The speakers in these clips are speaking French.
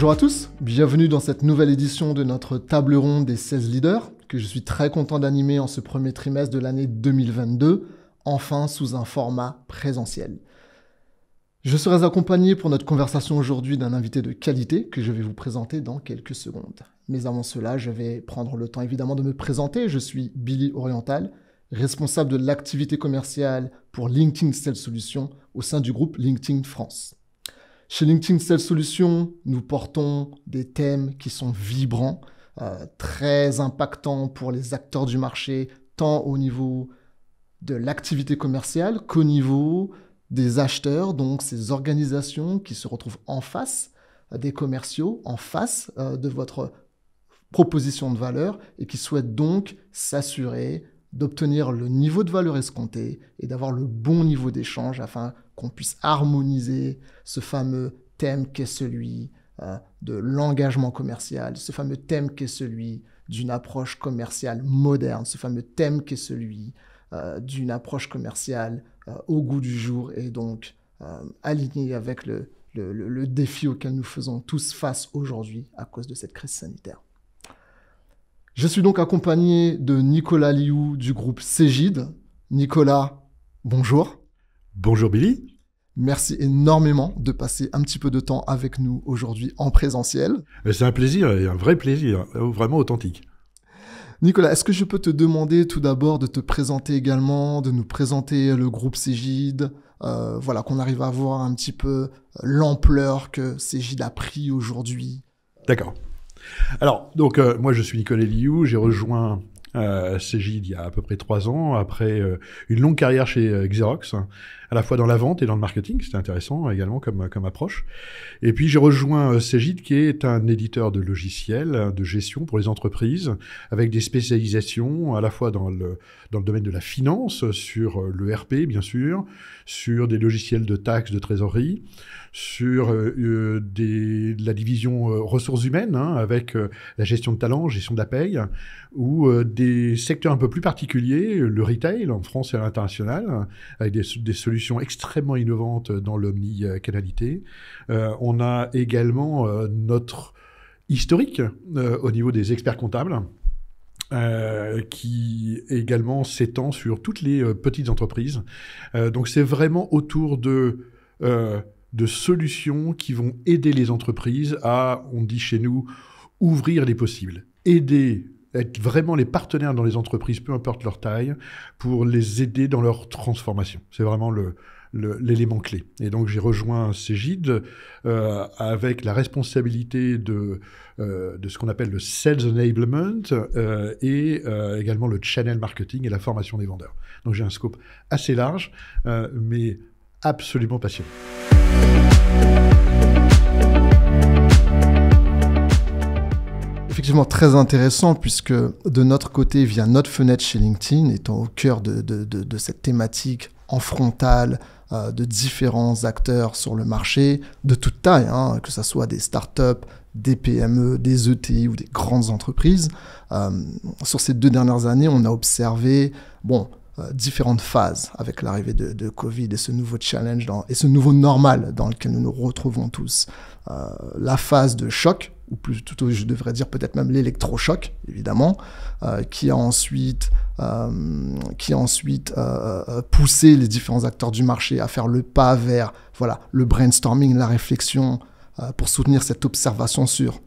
Bonjour à tous, bienvenue dans cette nouvelle édition de notre table ronde des 16 leaders, que je suis très content d'animer en ce premier trimestre de l'année 2022, enfin sous un format présentiel. Je serai accompagné pour notre conversation aujourd'hui d'un invité de qualité que je vais vous présenter dans quelques secondes. Mais avant cela, je vais prendre le temps évidemment de me présenter. Je suis Billy Oriental, responsable de l'activité commerciale pour LinkedIn Cell Solutions au sein du groupe LinkedIn France. Chez LinkedIn Sales Solutions, nous portons des thèmes qui sont vibrants, euh, très impactants pour les acteurs du marché, tant au niveau de l'activité commerciale qu'au niveau des acheteurs, donc ces organisations qui se retrouvent en face euh, des commerciaux, en face euh, de votre proposition de valeur et qui souhaitent donc s'assurer d'obtenir le niveau de valeur escompté et d'avoir le bon niveau d'échange afin qu'on puisse harmoniser ce fameux thème qu'est celui euh, de l'engagement commercial, ce fameux thème qu'est celui d'une approche commerciale moderne, ce fameux thème qu'est celui euh, d'une approche commerciale euh, au goût du jour et donc alignée avec le, le défi auquel nous faisons tous face aujourd'hui à cause de cette crise sanitaire. Je suis donc accompagné de Nicolas Liou du groupe Cégide. Nicolas, bonjour. Bonjour Billy. Merci énormément de passer un petit peu de temps avec nous aujourd'hui en présentiel. Euh, c'est un plaisir, et un vrai plaisir, euh, vraiment authentique. Nicolas, est-ce que je peux te demander tout d'abord de te présenter également, de nous présenter le groupe Cégide, euh, voilà, qu'on arrive à voir un petit peu l'ampleur que Cégide a pris aujourd'hui D'accord. Alors, donc, moi je suis Nicolas Liu, j'ai rejoint euh, il y a à peu près trois ans, après euh, une longue carrière chez euh, Xerox, à la fois dans la vente et dans le marketing, c'était intéressant également comme, comme approche. Et puis j'ai rejoint euh, Cégid qui est un éditeur de logiciels de gestion pour les entreprises, avec des spécialisations à la fois dans le, dans le domaine de la finance, sur le l'ERP bien sûr, sur des logiciels de taxes, de trésorerie, sur des, la division ressources humaines, hein, avec la gestion de talents gestion de la paye, ou des des secteurs un peu plus particuliers, le retail en France et à l'international, avec des, solutions extrêmement innovantes dans l'omni-canalité. Euh, on a également euh, notre historique euh, au niveau des experts comptables. qui également s'étend sur toutes les petites entreprises. donc c'est vraiment autour de, de solutions qui vont aider les entreprises à, on dit chez nous, ouvrir les possibles, aider être vraiment les partenaires dans les entreprises, peu importe leur taille, pour les aider dans leur transformation. C'est vraiment le, l'élément clé. Et donc j'ai rejoint Cégide euh, avec la responsabilité de, euh, de ce qu'on appelle le sales enablement euh, et également le channel marketing et la formation des vendeurs. Donc j'ai un scope assez large, mais absolument passionnant. effectivement très intéressant puisque de notre côté, via notre fenêtre chez LinkedIn, étant au cœur de, cette thématique en frontale euh, de différents acteurs sur le marché de toute taille, hein, que ce soit des startups, des PME, des ETI ou des grandes entreprises. Euh, sur ces deux dernières années, on a observé bon, euh, différentes phases avec l'arrivée de, Covid et ce nouveau challenge et ce nouveau normal dans lequel nous nous retrouvons tous. la phase de choc, ou plutôt je devrais dire peut-être même l'électrochoc, évidemment, euh, qui a ensuite, euh, qui ensuite euh, poussé les différents acteurs du marché à faire le pas vers voilà, le brainstorming, la réflexion, pour soutenir cette observation sur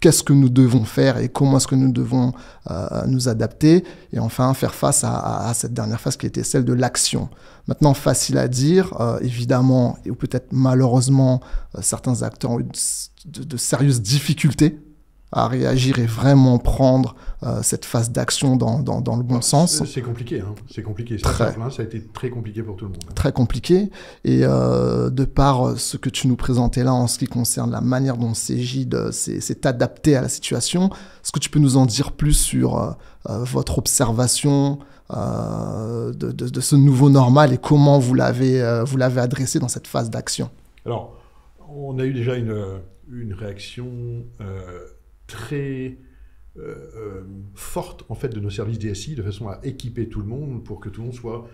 qu'est-ce que nous devons faire et comment est-ce que nous devons euh, nous adapter et enfin faire face à, cette dernière phase qui était celle de l'action. Maintenant, facile à dire, euh, évidemment, ou peut-être malheureusement, euh, certains acteurs ont eu de sérieuses difficultés à réagir et vraiment prendre euh, cette phase d'action dans, dans, le bon ah, sens. C'est compliqué, hein. c'est compliqué. Très. ça a été très compliqué pour tout le monde. Hein. Très compliqué. Et euh, de par euh, ce que tu nous présentais là en ce qui concerne la manière dont Cégide s'est adapté à la situation, est-ce que tu peux nous en dire plus sur votre observation de, de, ce nouveau normal et comment vous l'avez vous l'avez adressé dans cette phase d'action Alors, on a eu déjà une, une réaction très euh, euh, forte en fait de nos services DSI de façon à équiper tout le monde pour que tout le monde soit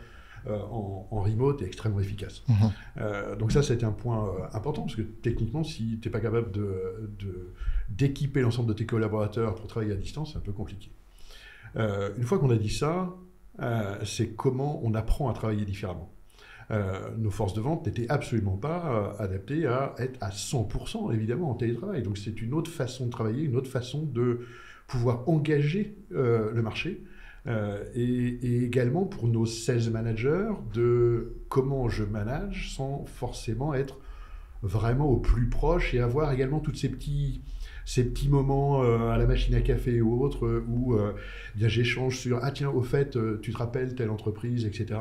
euh, en, remote et extrêmement efficace. Mhm. donc ça, c'était un point important parce que techniquement, si tu n'es pas capable d'équiper de, l'ensemble de tes collaborateurs pour travailler à distance, c'est un peu compliqué. une fois qu'on a dit ça, c'est comment on apprend à travailler différemment. Euh, nos forces de vente n'étaient absolument pas euh, adaptées à être à 100% évidemment en télétravail. Donc c'est une autre façon de travailler, une autre façon de pouvoir engager euh, le marché. et, également pour nos sales managers de comment je manage sans forcément être vraiment au plus proche et avoir également toutes ces petits ces petits moments à la machine à café ou autre où eh j'échange sur ah tiens au fait tu te rappelles telle entreprise etc